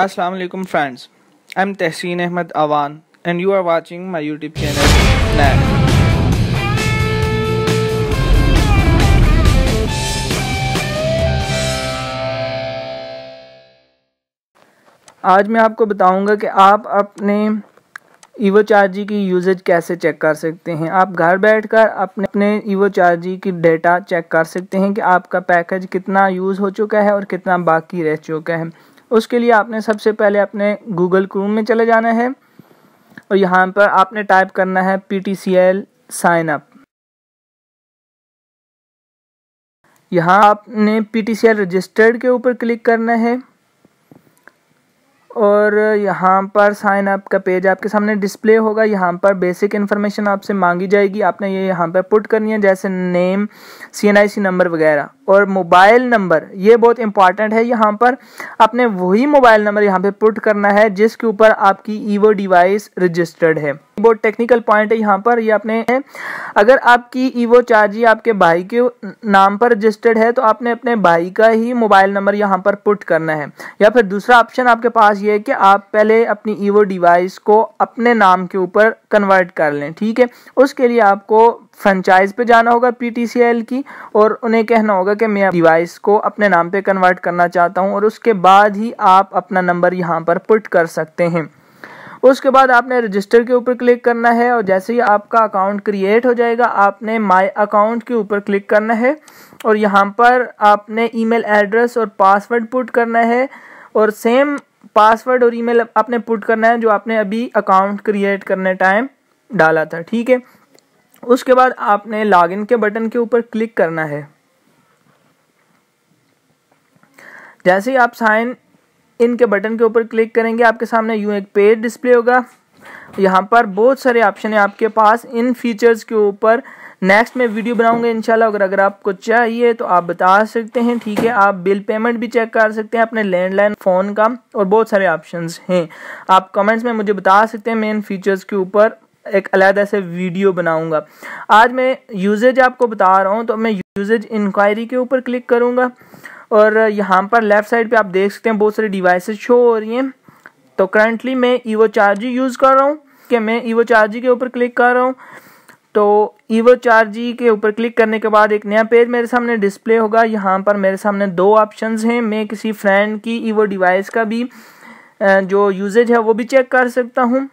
अस्सलाम वालेकुम friends I am Tehseen Ahmed Awan and you are watching my YouTube channel नैक आज मैं आपको बताऊंगा कि आप अपने ईवो चार्जी की यूजेज कैसे चेक कर सकते हैं आप घर बैठकर अपने अपने ईवो चार्जी की डेटा चेक कर सकते हैं कि आपका पैकेज कितना यूज़ हो चुका है और कितना बाकी रह चुका है उसके लिए आपने सबसे पहले अपने गूगल क्रूम में चले जाना है और यहाँ पर आपने टाइप करना है P T C L sign up यहाँ आपने P T C L registered के ऊपर क्लिक करना है और यहाँ पर साइन अप का पेज आपके सामने डिस्प्ले होगा यहाँ पर बेसिक इन्फॉर्मेशन आपसे मांगी जाएगी आपने ये यहाँ पर पुट करनी है जैसे name C N I C number वगैरह और मोबाइल नंबर ये बहुत इंपॉर्टेंट है यहाँ पर आपने वही मोबाइल नंबर यहाँ पे पुट करना है जिसके ऊपर आपकी ईवो डिवाइस रजिस्टर्ड है बहुत टेक्निकल पॉइंट है यहाँ पर ये यह आपने अगर आपकी ईवो चार्जी आपके भाई के नाम पर रजिस्टर्ड है तो आपने अपने भाई का ही मोबाइल नंबर यहाँ पर पुट करना है या फिर दूसरा ऑप्शन आपके पास ये है कि आप पहले अपनी ईवो डिवाइस को अपने नाम के ऊपर कन्वर्ट कर लें ठीक है उसके लिए आपको फ्रेंचाइज पे जाना होगा पीटीसीएल की और उन्हें कहना होगा कि मैं डिवाइस को अपने नाम पे कन्वर्ट करना चाहता हूँ और उसके बाद ही आप अपना नंबर यहाँ पर पुट कर सकते हैं उसके बाद आपने रजिस्टर के ऊपर क्लिक करना है और जैसे ही आपका अकाउंट क्रिएट हो जाएगा आपने माय अकाउंट के ऊपर क्लिक करना है और यहाँ पर आपने ईमेल एड्रेस और पासवर्ड पुट करना है और सेम पासवर्ड और ईमेल आपने पुट करना है जो आपने अभी अकाउंट क्रिएट करने टाइम डाला था ठीक है उसके बाद आपने लॉगिन के बटन के ऊपर क्लिक करना है जैसे ही आप साइन इन के बटन के ऊपर क्लिक करेंगे आपके सामने यूँ एक पेज डिस्प्ले होगा यहाँ पर बहुत सारे ऑप्शन हैं आपके पास इन फीचर्स के ऊपर नेक्स्ट में वीडियो बनाऊंगा इंशाल्लाह अगर अगर आपको चाहिए तो आप बता सकते हैं ठीक है आप बिल पेमेंट भी चेक कर सकते हैं अपने लैंडलाइन फ़ोन का और बहुत सारे ऑप्शंस हैं आप कमेंट्स में मुझे बता सकते हैं मैं इन फीचर्स के ऊपर एक अलग से वीडियो बनाऊंगा आज मैं यूजेज आपको बता रहा हूँ तो मैं यूजेज इंक्वायरी के ऊपर क्लिक करूँगा और यहाँ पर लेफ्ट साइड पे आप देख सकते हैं बहुत सारी डिवाइस शो हो रही हैं तो करंटली मैं ईवो चार्जी यूज़ कर रहा हूँ कि मैं ईवो चार्जी के ऊपर क्लिक कर रहा हूँ तो ईवो चार जी के ऊपर क्लिक करने के बाद एक नया पेज मेरे सामने डिस्प्ले होगा यहाँ पर मेरे सामने दो ऑप्शंस हैं मैं किसी फ्रेंड की ईवो डिवाइस का भी जो यूजेज है वो भी चेक कर सकता हूँ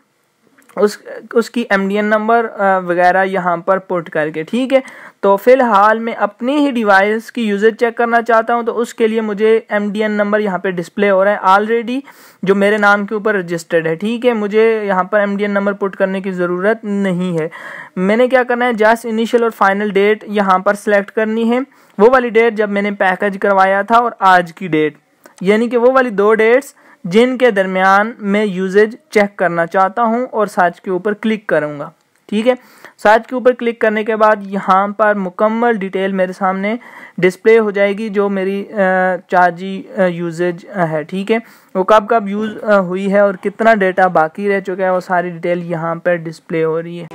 उस उसकी एम नंबर वगैरह यहाँ पर पुट करके ठीक है तो फिलहाल मैं अपनी ही डिवाइस की यूजेज चेक करना चाहता हूँ तो उसके लिए मुझे एम नंबर यहाँ पे डिस्प्ले हो रहा है ऑलरेडी जो मेरे नाम के ऊपर रजिस्टर्ड है ठीक है मुझे यहाँ पर एम नंबर पुट करने की ज़रूरत नहीं है मैंने क्या करना है जस्ट इनिशियल और फाइनल डेट यहाँ पर सेलेक्ट करनी है वो वाली डेट जब मैंने पैकेज करवाया था और आज की डेट यानी कि वो वाली दो डेट्स जिनके दरमियान मैं यूजेज चेक करना चाहता हूँ और सर्च के ऊपर क्लिक करूँगा ठीक है सर्च के ऊपर क्लिक करने के बाद यहाँ पर मुकम्मल डिटेल मेरे सामने डिस्प्ले हो जाएगी जो मेरी चार्जी यूजेज है ठीक है वो कब कब यूज़ हुई है और कितना डेटा बाकी रह चुका है वो सारी डिटेल यहाँ पर डिस्प्ले हो रही है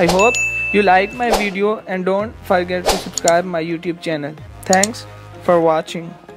I hope you like my video and don't forget to subscribe my youtube channel thanks for watching